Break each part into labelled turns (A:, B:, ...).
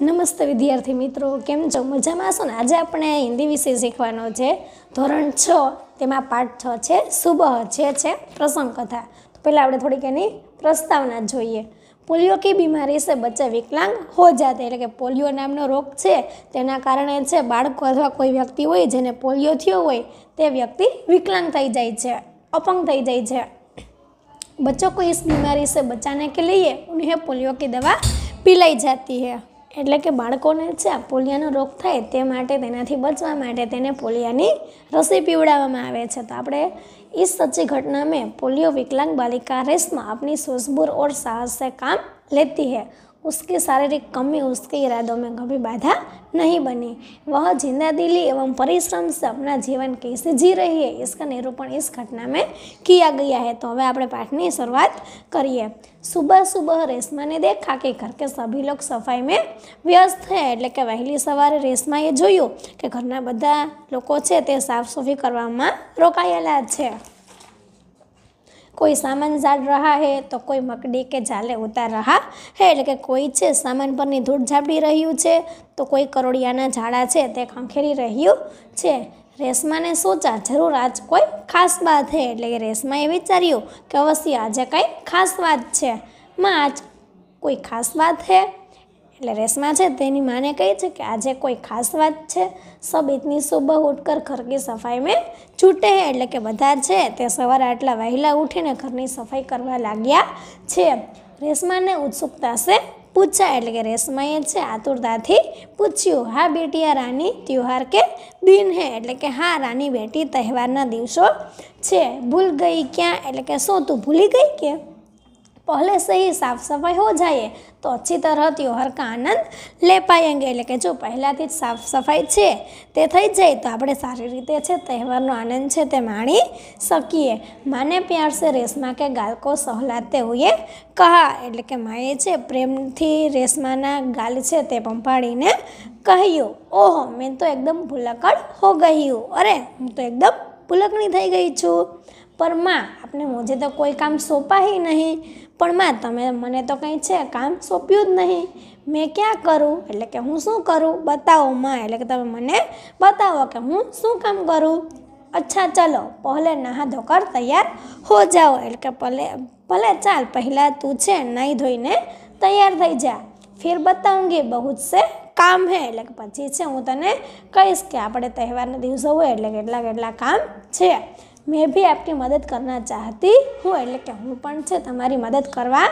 A: નમસ્તે વિદ્યાર્થી મિત્રો કેમ છો મજામાં છો ને આજે આપણે હિન્દી વિષય શીખવાનો છે ધોરણ છ તેમાં પાઠ છ છે સુબહ જે છે પ્રસંગ કથા તો પહેલાં આપણે થોડીક એની પ્રસ્તાવના જોઈએ પોલિયો કી બીમારી છે બચ્ચા વિકલાંગ હો જાતે એટલે કે પોલિયો નામનો રોગ છે તેના કારણે છે બાળકો અથવા કોઈ વ્યક્તિ હોય જેને પોલિયો થયો હોય તે વ્યક્તિ વિકલાંગ થઈ જાય છે અપંગ થઈ જાય છે બચ્ચો કોઈ બીમારી છે બચ્ચાને કે લઈએ ઉન્હેં પોલિયો કી દવા પીલાઈ જાતી હૈ એટલે કે બાળકોને છે આ પોલિયાનો રોગ થાય તે માટે તેનાથી બચવા માટે તેને પોલિયાની રસી પીવડાવવામાં આવે છે તો આપણે એ સચ્ચી ઘટના મેં પોલિયો વિકલાંગ બાલિકા રેસમાં अपनी सोजबूर ઓર સાહસે કામ લેતી लेती उसकी शारीरिक कमी उसके इरादों में कभी बाधा नहीं बनी वह जिंदा दिली एवं परिश्रम से अपना जीवन कैसे जी रही है इसका निरूपण इस घटना में किया गया है तो हमें अपने पाठ की शुरुआत करिए सुबह सुबह रेशमा ने देखा कि घर के सभी लोग सफाई में व्यस्त છે એટલે કે वहली सवार રેશમાએ જોયું कि ઘરના बदा लोग है साफ સાફસૂફી कर रोकायेला है કોઈ સામાન ઝાડ રહ્યા હે તો કોઈ મકડી કે ઝાલે ઉતાર રહ્યા હે એટલે કે કોઈ છે સામાન પરની ધૂળ ઝાપડી રહ્યું છે તો કોઈ કરોડિયાના ઝાડા છે તે ખંખેરી રહ્યું છે રેશમાને સોચા જરૂર આજ કોઈ ખાસ વાત હે એટલે કે રેશમાએ વિચાર્યું કે અવશ્ય આજે કંઈ ખાસ વાત છે માં આજ કોઈ ખાસ વાત હે એટલે રેશમા છે તેની માને કહે છે કે આજે કોઈ ખાસ વાત છે સબ ઇતની સુબહ ઉઠકર ઘરની સફાઈ મેં છૂટે હે એટલે કે બધા છે તે સવારે આટલા વહેલા ઉઠીને ઘરની સફાઈ કરવા લાગ્યા છે રેશમાને ઉત્સુકતા છે પૂછા એટલે કે રેશમાએ છે આતુરતાથી પૂછ્યું હા બેટી આ રાની ત્યોહાર કે દિન હે એટલે કે હા રાની બેટી તહેવારના દિવસો છે ભૂલ ગઈ ક્યાં એટલે કે શું તું ભૂલી ગઈ કે પહેલે से સાફ સફાઈ હો हो તો અચ્છી તરહ तरह કા આનંદ લે પાએંગે એટલે કે જો પહેલાંથી જ સાફ સફાઈ છે તે થઈ જાય તો આપણે સારી રીતે છે તહેવારનો આનંદ છે તે માણી શકીએ માને પ્યાર સે રેશમા કે ગાલકો સહલાતે હોઈએ કહા એટલે કે માએ છે પ્રેમથી રેશમાના ગાલ છે તે પંપાડીને કહ્યું ઓહો મેં તો એકદમ ભૂલકડ હો ગયું અરે હું તો એકદમ ભૂલકણી થઈ ગઈ છું પર માં આપણે મોજે તો કોઈ કામ સોંપાય નહીં પણ માં તમે મને તો કંઈ છે કામ સોંપ્યું જ નહીં મેં ક્યાં કરું એટલે કે હું શું કરું બતાવો માં એટલે કે તમે મને બતાવો કે હું શું કામ કરું અચ્છા ચલો પહેલે નહા ધોકર તૈયાર હો જાઓ એટલે કે ભલે ભલે ચાલ પહેલાં તું છે નાહી ધોઈને તૈયાર થઈ જા ફિર બતાઉંગી બહુ જ સે કામ હે એટલે કે પછી છે હું તને કહીશ કે આપણે તહેવારના દિવસો હોય એટલે કેટલા કેટલા કામ છે મેં બી આપની મદદ કરવા ચાહતી હું એટલે કે હું પણ છે તમારી મદદ કરવા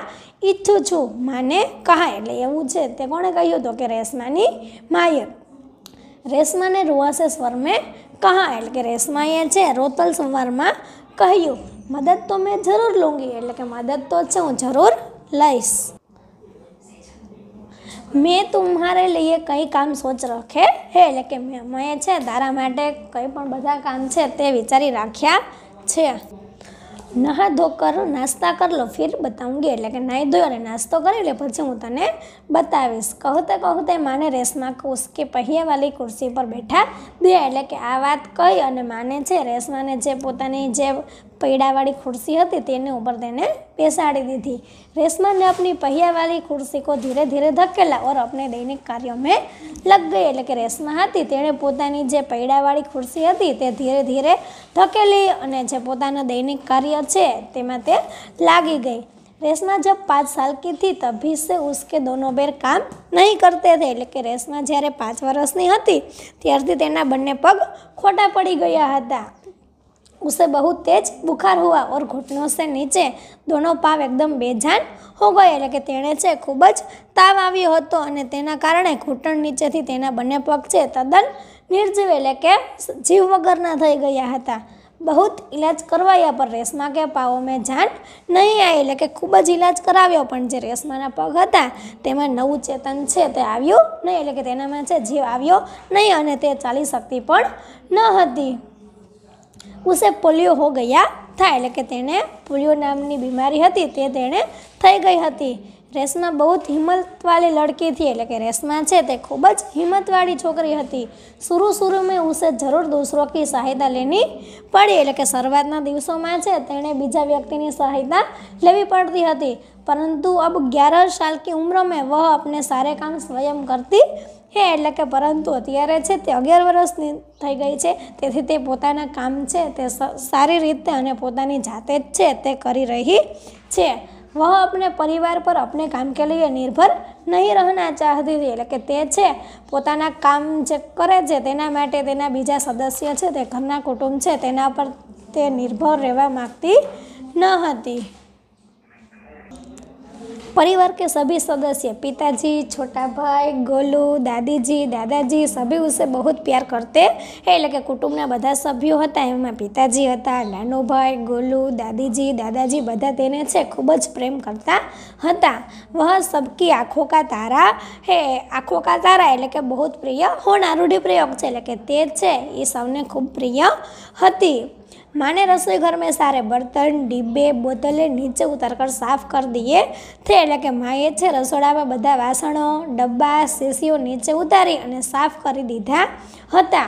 A: ઈચ્છું છું માને કહા એટલે એવું છે તે કોણે કહ્યું હતું કે રેશમાની માએ રેશમાને રૂવાસે સ્વરમે કહા એટલે કે રેશમાએ છે રોતલ સંવારમાં કહ્યું મદદ તો મેં જરૂર લઉંગી એટલે કે મદદ તો છે હું જરૂર લઈશ મેં તુમ્હારે લઈએ કંઈ કામ સોચ રાખે હે એટલે કે મેં છે તારા માટે કંઈ પણ બધા કામ છે તે વિચારી રાખ્યા છે નહા ધો કર નાસ્તા કર લો ફિર બતાવુંગી એટલે કે નાહી ધોયો અને નાસ્તો કરી લે પછી હું તને બતાવીશ કહુતે કહુતે માને રેશમા કે पहिયાવાળી ખુરશી પર બેઠા દે એટલે કે આ વાત કહી અને માને છે રેશમાને જે પોતાની જે પૈડાવાળી ખુરશી હતી તેની ઉપર તેને બેસાડી દીધી रेशमा આપની अपनी ખુરશીકો ધીરે ધીરે ધકેલા ઓર धीरे દૈનિક और अपने दैनिक कार्यों એટલે કે રેશમા હતી તેણે પોતાની જે પૈડાવાળી ખુરશી હતી તે ધીરે ધીરે ધકેલી અને જે પોતાના દૈનિક કાર્ય છે તેમાં તે લાગી ગઈ રેશમા જબ પાંચ સાલ કી તભી સે ઉસકે દોનો બેર કામ નહીં કરતે થે એટલે કે રેશમા જ્યારે પાંચ વર્ષની હતી ત્યારથી તેના બંને પગ ખોટા પડી ગયા હતા उसे बहुत તેજ બુખાર હુઆ ઓર ઘૂંટણો સે નીચે દોનો પાવ એકદમ બેજાન હો ગયે એટલે કે તેણે છે ખૂબ જ તાવ આવ્યો હતો અને તેના કારણે ઘૂંટણ નીચેથી તેના બંને પગ છે તદ્દન નિર્જીવ એટલે કે જીવ વગરના થઈ ગયા હતા બહુત ઇલાજ કરવાયા પર રેશમા કે પાવો મેં જાન નહીં આવી એટલે કે ખૂબ જ ઇલાજ કરાવ્યો પણ જે રેશમાના પગ હતા તેમાં નવું ચેતન છે તે આવ્યું નહીં એટલે કે તેનામાં છે જીવ આવ્યો નહીં અને તે ચાલી શકતી પણ ન હતી ઉસે પોલિયો હો ગયા થાય એટલે કે તેણે પોલિયો નામની બીમારી હતી તે તેણે થઈ ગઈ હતી રેશમા બહુ જ હિંમતવાળી લડકી હતી એટલે કે રેશમા છે તે ખૂબ જ હિંમતવાળી છોકરી હતી શરૂ શરૂ મેં ઉસે જરૂર દૂસરો કી સહાયતા લેની પડી એટલે કે શરૂઆતના દિવસોમાં છે તેણે બીજા વ્યક્તિની સહાયતા લેવી પડતી હતી પરંતુ અબ ગ્યાર સાલ કી ઉમ્ર મેં વહ અપને સારે કામ સ્વયં કરતી હે એટલે કે પરંતુ અત્યારે છે તે અગિયાર વર્ષની થઈ ગઈ છે તેથી તે પોતાના કામ છે તે સારી રીતે અને પોતાની જાતે જ છે તે કરી રહી છે વહ આપણે પરિવાર પર આપણે કામ કે લઈએ નિર્ભર નહીં રહેના ચાહતી હતી એટલે કે તે છે પોતાના કામ જે કરે છે તેના માટે તેના બીજા સદસ્ય છે તે ઘરના કુટુંબ છે તેના પર તે નિર્ભર રહેવા માગતી ન હતી પરિવાર કે સભી સદસ્ય પિતાજી छोटा ભાઈ ગોલુ દાદીજી દાદાજી સભી ઉસે બહુ જ પ્યાર કરતે હે એટલે કે કુટુંબના બધા સભ્યો હતા એમાં પિતાજી હતા નાનો ભાઈ ગોલુ દાદીજી દાદાજી બધા તેને છે ખૂબ જ પ્રેમ કરતા હતા વહ સબકી આંખો કા તારા હે આંખો કા તારા એટલે કે બહુ પ્રિય પ્રિય હોણા પ્રયોગ છે એટલે કે તે છે એ સૌને ખૂબ પ્રિય હતી માને रसोई घर में सारे बर्तन डिब्बे बोतलें नीचे उतर સાફ साफ़ દઈએ તે એટલે કે માએ છે રસોડામાં બધા વાસણો ડબ્બા શીશીઓ નીચે ઉતારી અને સાફ કરી દીધા હતા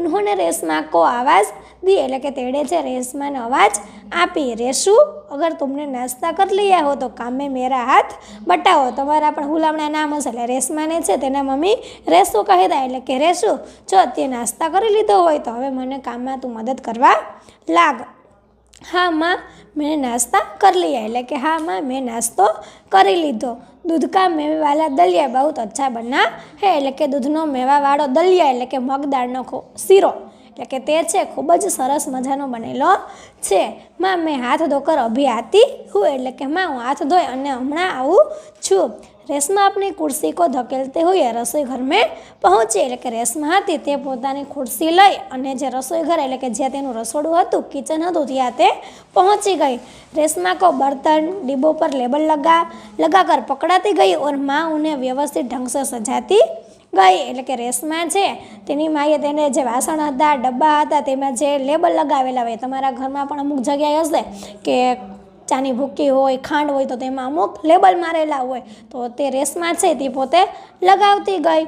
A: ઉહોને રેસમાં કો આવાઝ દી એટલે કે તેડે છે રેશમાન અવાજ આપી રેશુ અગર તમને નાસ્તા કરી લઈ હો તો કામે મેરા હાથ બટાવો તમારા પણ હુલામણા નામ હશે એટલે રેશમાને છે તેના મમ્મી રેશુ કહી દે એટલે કે રેશુ જો તે નાસ્તા કરી લીધો હોય તો હવે મને કામમાં તું મદદ કરવા લાગ હા માં મેં નાસ્તા કરી લીયા એટલે કે હા માં મેં નાસ્તો કરી લીધો દૂધ કા મેવાલા દલિયા બહુ અચ્છા બના હે એટલે કે દૂધનો મેવાવાળો દલિયા એટલે કે મગદાળનો ખો શીરો એટલે કે તે છે ખૂબ જ સરસ મજાનો બનેલો છે માં મેં હાથ ધોકર અભી આતી હું એટલે કે માં હું હાથ ધોઈ અને હમણાં આવું છું રેશમા આપની ખુરશી કો ધકેલતે હોઈએ રસોઈઘર મેં પહોંચી એટલે કે રેશમા હતી તે પોતાની ખુરશી લઈ અને જે રસોઈઘર એટલે કે જ્યાં તેનું રસોડું હતું કિચન હતું ત્યાં તે પહોંચી ગઈ રેશમા કો બર્તન ડીબો પર લેબલ લગા લગા કર પકડાતી ગઈ ઓર માં ઉને વ્યવસ્થિત ઢંગ સે સજાતી ગઈ એટલે કે રેસમાં છે તેની માએ તેને જે વાસણ હતા ડબ્બા હતા તેમાં જે લેબલ લગાવેલા હોય તમારા ઘરમાં પણ અમુક જગ્યાએ હશે કે ચાની ભૂકી હોય ખાંડ હોય તો તેમાં અમુક લેબલ મારેલા હોય તો તે રેસમાં છે તે પોતે લગાવતી ગઈ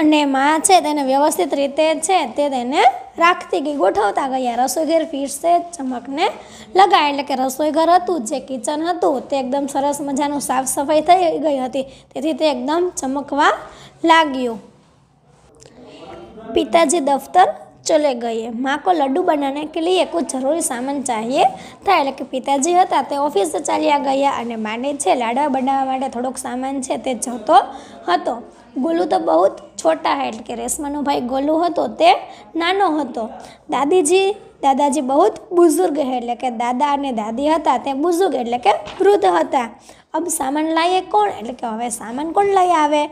A: અને માં છે તેને વ્યવસ્થિત રીતે છે તે તેને રાખતી ગઈ ગોઠવતા ગયા રસોઈ ઘર ફીરસે ચમકને લગાય એટલે કે રસોઈ ઘર હતું જે કિચન હતું તે એકદમ સરસ મજાનું સાફ સફાઈ થઈ ગઈ હતી તેથી તે એકદમ ચમકવા લાગ્યું પિતાજી દફતર ચલે ગયે माँ કો લડ્ડુ બનાને કે લઈએ કોઈ જરૂરી સામાન चाहिए था એટલે કે પિતાજી હતા તે ઓફિસે ચાલ્યા ગયા અને માને છે લાડવા બનાવવા માટે થોડોક સામાન છે તે જતો હતો ગોલુ તો બહુ જ છોટા એટલે કે રેશમાનો ભાઈ ગોલું હતો તે નાનો હતો દાદીજી દાદાજી બહુ જ બુઝુર્ગ એટલે કે દાદા અને દાદી હતા તે બુઝુર્ગ એટલે કે વૃદ્ધ હતા અબ સામાન લાવીએ કોણ એટલે કે હવે સામાન કોણ લઈ આવે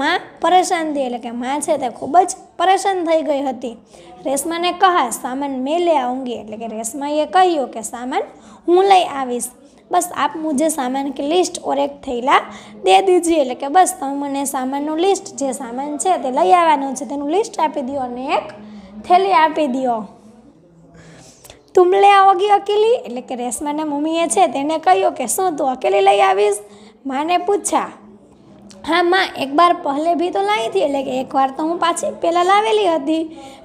A: માં પરેશાન થઈ એટલે કે માં છે તે ખૂબ જ પરેશાન થઈ ગઈ હતી રેશમાને કહા સામાન મેં લઈ આવું એટલે કે રેશમાએ કહ્યું કે સામાન હું લઈ આવીશ બસ આપ મુજે સામાન કે લિસ્ટ ઓર એક થેલા દે દીજીએ એટલે કે બસ તમે મને સામાનનું લિસ્ટ જે સામાન છે તે લઈ આવવાનું છે તેનું લિસ્ટ આપી દો અને એક થેલી આપી દો તુમલે આવગી અકેલી એટલે કે રેશમાના મમ્મીએ છે તેને કહ્યું કે શું તું અકેલી લઈ આવીશ માને પૂછ્યા હા માં એક બાર પહેલે બી તો લાવી હતી એટલે કે એકવાર તો હું પાછી પહેલાં લાવેલી હતી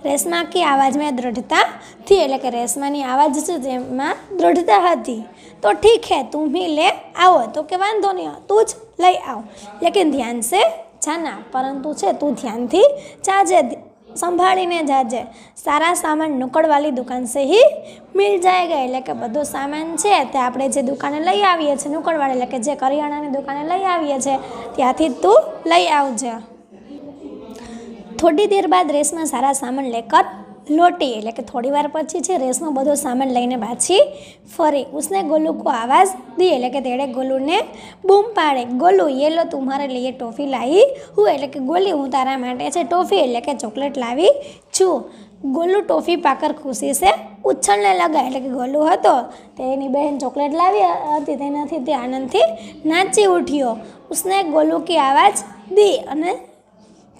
A: રેશમા કે આવાજમાં દ્રઢતા થી એટલે કે રેશમાની આવાજ છે તેમાં દ્રઢતા હતી તો ઠીક है તું ही લે આવો તો કે વાંધો નહીં તું જ લઈ આવ લેકિન ધ્યાન સે જાના પરંતુ છે તું ધ્યાનથી જાજે સંભાળીને જાજે સારા સામાન નુકળવાળી દુકાન સે હી જાય જાયગા એટલે કે બધો સામાન છે તે આપણે જે દુકાને લઈ આવીએ છીએ નુકળવાળી એટલે કે જે કરિયાણાની દુકાને લઈ આવીએ છીએ ત્યાંથી તું લઈ આવજે થોડી દેર બાદ રેસમાં સારા સામાન લેકર લોટી એટલે કે થોડી વાર પછી છે રેસનો બધો સામાન લઈને પાછી ફરી ઉસને ગોલુ કો આવાજ દી એટલે કે તેણે ગોલુને બૂમ પાડે ગોલું યેલો તું મારે લઈએ ટોફી લાવી હું એટલે કે ગોલી હું તારા માટે છે ટોફી એટલે કે ચોકલેટ લાવી છું ગોલુ ટોફી પાકર ખુશી છે ઉછળને લગા એટલે કે ગોલુ હતો તેની બહેન ચોકલેટ લાવી હતી તેનાથી તે આનંદથી નાચી ઉઠ્યો ઉસને ગોલુ કી આવાજ દી અને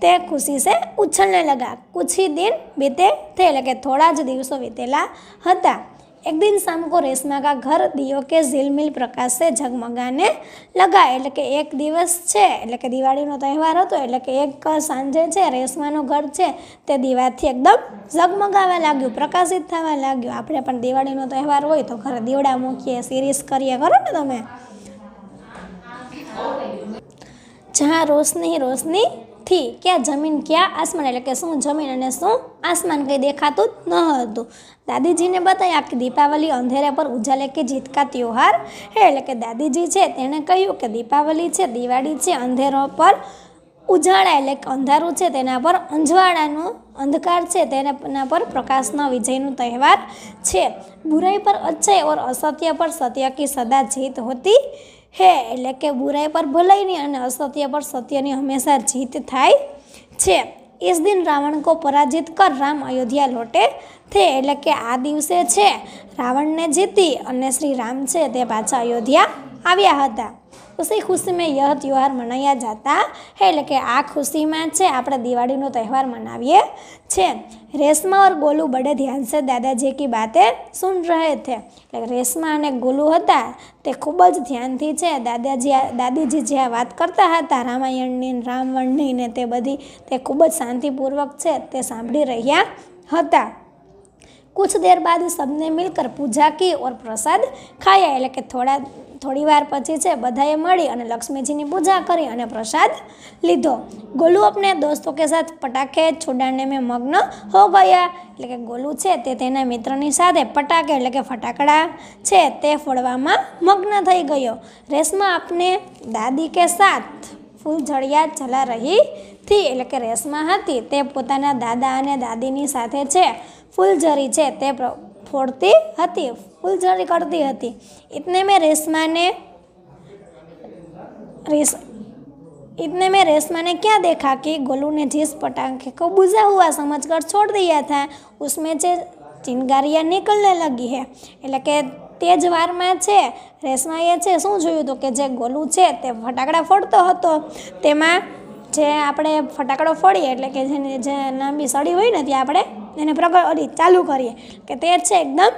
A: તે ખુશી સે ઉછળને લગા કુછ દિન બીતે થે એટલે કે થોડા જ દિવસો વીતેલા હતા એક દિન શામ રેશમા કા ઘર દિયો કે ઝીલમિલ પ્રકાશે સે ઝગમગાને લગા એટલે કે એક દિવસ છે એટલે કે દિવાળીનો તહેવાર હતો એટલે કે એક સાંજે છે રેશમાનું ઘર છે તે દીવાથી એકદમ ઝગમગાવા લાગ્યું પ્રકાશિત થવા લાગ્યું આપણે પણ દિવાળીનો તહેવાર હોય તો ઘરે દીવડા મૂકીએ સિરીઝ કરીએ કરો ને તમે જ્યાં રોશની રોશની થી ક્યાં જમીન ક્યાં આસમાન એટલે કે શું જમીન અને શું આસમાન કંઈ દેખાતું ન હતું દાદીજીને બતાવ્યા કે દીપાવલી અંધેરા પર ઉજાલે કે જીતકા તહેવાર હે એટલે કે દાદીજી છે તેણે કહ્યું કે દીપાવલી છે દિવાળી છે અંધેરો પર ઉજાળા એટલે કે અંધારું છે તેના પર અંજવાળાનું અંધકાર છે તેના પર પ્રકાશના વિજયનો તહેવાર છે બુરાઈ પર અચ્છાઈ ઓર અસત્ય પર સત્ય કી સદા જીત હોતી હે એટલે કે બુરાઈ પર ભલાઈની અને અસત્ય પર સત્યની હંમેશા જીત થાય છે ઇસ દિન રાવણ કો પરાજિત કર રામ અયોધ્યા લોટે થે એટલે કે આ દિવસે છે રાવણને જીતી અને શ્રી રામ છે તે પાછા અયોધ્યા આવ્યા હતા ખુશી ખુશીમાં યહ ત્યોહાર મનાયા જતા હે એટલે કે આ ખુશીમાં છે આપણે દિવાળીનો તહેવાર મનાવીએ છે રેશમા ઓર ગોલું બડે ધ્યાન સે દાદાજી કી બાતે સુન રહે થે એટલે રેશમા અને ગોલુ હતા તે ખૂબ જ ધ્યાનથી છે દાદાજી દાદીજી જે વાત કરતા હતા રામાયણની રામવણની ને તે બધી તે ખૂબ જ શાંતિપૂર્વક છે તે સાંભળી રહ્યા હતા कुछ દેર બાદ સબને मिलकर પૂજા કી ઓર પ્રસાદ ખાયા એટલે કે થોડા થોડી વાર પછી છે બધાએ મળી અને લક્ષ્મીજીની પૂજા કરી અને પ્રસાદ લીધો ગોલુ અપને દોસ્તો કે સાથે પટાખે છોડાને મેં મગ્ન હો ગયા એટલે કે ગોલુ છે તે તેના મિત્રની સાથે પટાકે એટલે કે ફટાકડા છે તે ફોડવામાં મગ્ન થઈ ગયો રેસમાં આપને દાદી કે સાથ ફૂલ જળિયા ચલા રહી થી એટલે કે રેસમાં હતી તે પોતાના દાદા અને દાદીની સાથે છે ફૂલઝરી છે તે ખોરતી હતી ફૂલ જાળી કાઢી હતી ઇતને મે રેશમાને રેશ ઇતને મે રેશમાને શું દેખા કે ગોલુને જેસ પટાંકે કો બુજાહવા સમજકર છોડ દિયા થા ઉસમે ચે ચિનગારિયા નીકળને લાગી હે એટલે કે તેજવાર માં છે રેશમા એ છે શું જોયું તો કે જે ગોલુ છે તે ફટાકડા ફોડતો હતો તેમાં જે આપણે ફટાકડો ફોડી એટલે કે જે નંબી સડી હોય ને તે આપણે એને પ્રગટ ચાલુ કરીએ કે તેર છે એકદમ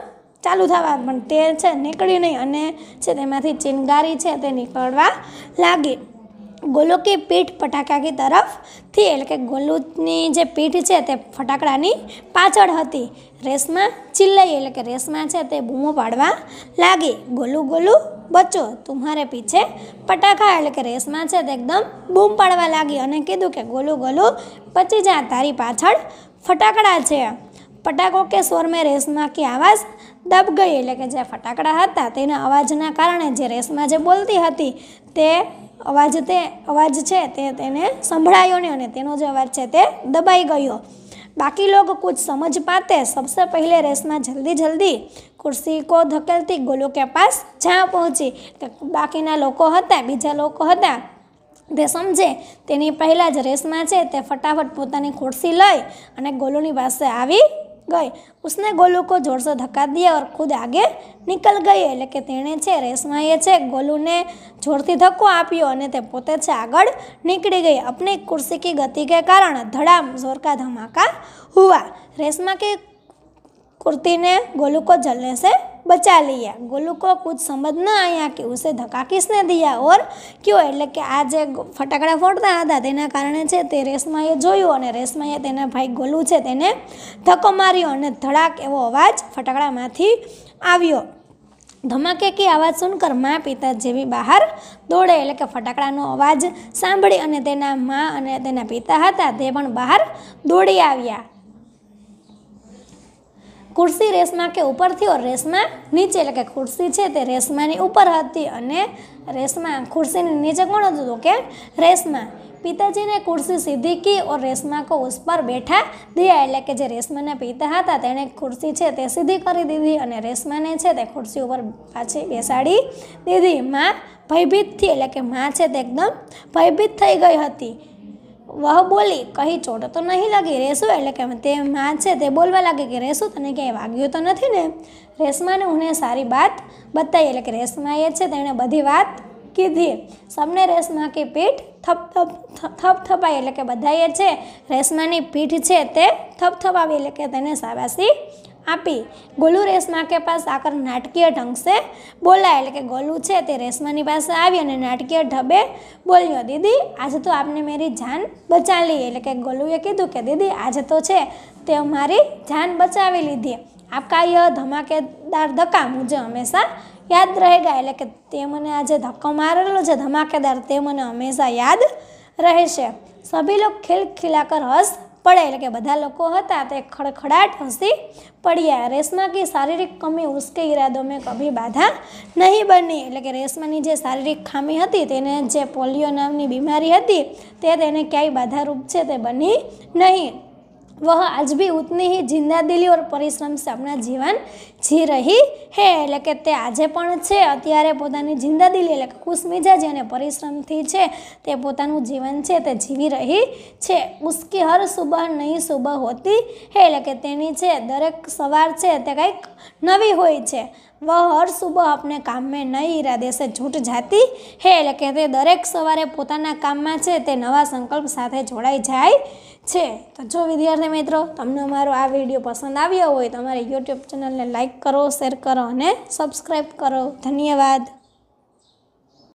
A: ચાલુ થવા પણ તેર છે નીકળી નહીં અને છે તેમાંથી ચિનગારી છે તે નીકળવા લાગી ગોલોકી પીઠ ફટાકાકી તરફથી એટલે કે ગોલુની જે પીઠ છે તે ફટાકડાની પાછળ હતી રેસમાં ચિલ્લાઈ એટલે કે રેસમાં છે તે બૂમો પાડવા લાગી ગોલુ ગોલું બચ્ચો તુમ્હારે પીછે પટાખા એટલે કે રેસમાં છે તે એકદમ બૂમ પાડવા લાગી અને કીધું કે ગોલું ગોલું બચી જા તારી પાછળ ફટાકડા છે ફટાકો કે સ્વરમે રેસમાં કે આવાજ દબ ગઈ એટલે કે જે ફટાકડા હતા તેના અવાજના કારણે જે રેસમાં જે બોલતી હતી તે અવાજ તે અવાજ છે તે તેને સંભળાયો નહીં અને તેનો જે અવાજ છે તે દબાઈ ગયો બાકી લોગ કુછ સમજ પાતે સબસે પહેલે રેસમાં જલ્દી જલ્દી ખુરશી કો ધકેલતી ગોલુ કે પાસ જ્યાં પહોંચી બાકીના લોકો હતા બીજા લોકો હતા તે સમજે તેની પહેલાં જ રેસમાં છે તે ફટાફટ પોતાની ખુરશી લઈ અને ગોલુની પાસે આવી ગઈ ઉસને ગોલુ કો જોરસો ધક્કા દિયા ઓર ખુદ આગે નીકળ ગઈ એટલે કે તેણે છે રેસમાં એ છે ગોલુને જોરથી ધક્કો આપ્યો અને તે પોતે છે આગળ નીકળી ગઈ અપની કુર્સી કી ગતિ કે કારણ ધડામ જોર ધમાકા હુવા રેસમાં કે કુર્તીને ગોલુકો કો જલને સે બચા लिया गोलू को સમજ ન ना કે कि ધકા धक्का किसने ઓર ક્યો એટલે કે આ જે ફટાકડા ફોડતા હતા તેના કારણે છે તે રેશમાએ જોયું અને રેશમાએ તેના ભાઈ ગોલુ છે તેને ધક્કો માર્યો અને ધડાક એવો અવાજ ફટાકડામાંથી આવ્યો ધમાકે કે અવાજ સુનકર મા પિતા જેવી બહાર દોડે એટલે કે ફટાકડાનો અવાજ સાંભળી અને તેના મા અને તેના પિતા હતા તે પણ બહાર દોડી આવ્યા ખુરશી રેસમાં કે ઉપરથી ઓર રેસમાં નીચે એટલે કે ખુરશી છે તે રેસમાંની ઉપર હતી અને રેસમાં ખુરશીની નીચે કોણ હતું કે રેસમાં પિતાજીને ખુરશી સીધી કી ઓ રેશમા કો ઉસ પર બેઠા દિયા એટલે કે જે રેશમાના પિતા હતા તેણે ખુરશી છે તે સીધી કરી દીધી અને રેશમાને છે તે ખુરશી ઉપર પાછી બેસાડી દીધી માં ભયભીતથી એટલે કે માં છે તે એકદમ ભયભીત થઈ ગઈ હતી વહ બોલી કહી ચોટો તો નહીં લાગી રેસુ એટલે કે તે માં છે તે બોલવા લાગે કે રેસુ તને ક્યાંય વાગ્યું તો નથી ને રેશમાને હું સારી વાત બતાવી એટલે કે રેશમા એ છે તેણે બધી વાત કીધી સમને રેશમા કે પીઠ થપ થપ થપ થપાઈ એટલે કે બધાએ છે રેશમાની પીઠ છે તે થપ થપાવી એટલે કે તેને સાબાસી આપી ગોલુ રેશમા કે પાસ આકર નાટકીય ઢંગ સે બોલા એટલે કે ગોલુ છે તે રેશમાની પાસે આવી અને નાટકીય ઢબે બોલ્યો દીદી આજે તો આપને મેરી જાન બચાવી એટલે કે ગોલુએ કીધું કે દીદી આજે તો છે તે મારી જાન બચાવી લીધી આપકા યહ ધમાકેદાર ધક્કા મુજબ હંમેશા યાદ રહેગા એટલે કે તે મને આજે ધક્કો મારેલો છે ધમાકેદાર તે મને હંમેશા યાદ રહેશે સભી લોગ ખિલ ખિલાકર હસ પડ્યા એટલે કે બધા લોકો હતા તે ખડખડાટ હસી પડ્યા રેશમા કે શારીરિક કમી ઉસકે ઈરાદો મેં કભી બાધા નહીં બની એટલે કે રેશમાની જે શારીરિક ખામી હતી તેને જે પોલિયો નામની બીમારી હતી તે તેને ક્યાંય બાધારૂપ છે તે બની નહીં वह आज भी ઉતની હી જિંદાદિલી ઓર પરિશ્રમ સે આપણા જીવન જી રહી હે એટલે કે તે આજે પણ છે અત્યારે પોતાની જિંદાદિલી એટલે કે ખુશમિજાજી અને પરિશ્રમથી છે તે પોતાનું જીવન છે તે જીવી રહી છે ઉસકી હર સુબહ નઈ સુબહ હોતી હે એટલે કે તેની છે દરેક સવાર છે તે કંઈક નવી હોય છે વહ હર સુબહ આપણે કામ મેં નઈ ઈરાદે સે જૂટ જાતી હે એટલે કે તે દરેક સવારે પોતાના કામમાં છે તે નવા સંકલ્પ સાથે જોડાઈ જાય છે તો જો વિદ્યાર્થી મિત્રો તમને અમારો આ વિડીયો પસંદ આવ્યો હોય તો અમારી યુટ્યુબ ચેનલને લાઇક કરો શેર કરો અને સબસ્ક્રાઈબ કરો ધન્યવાદ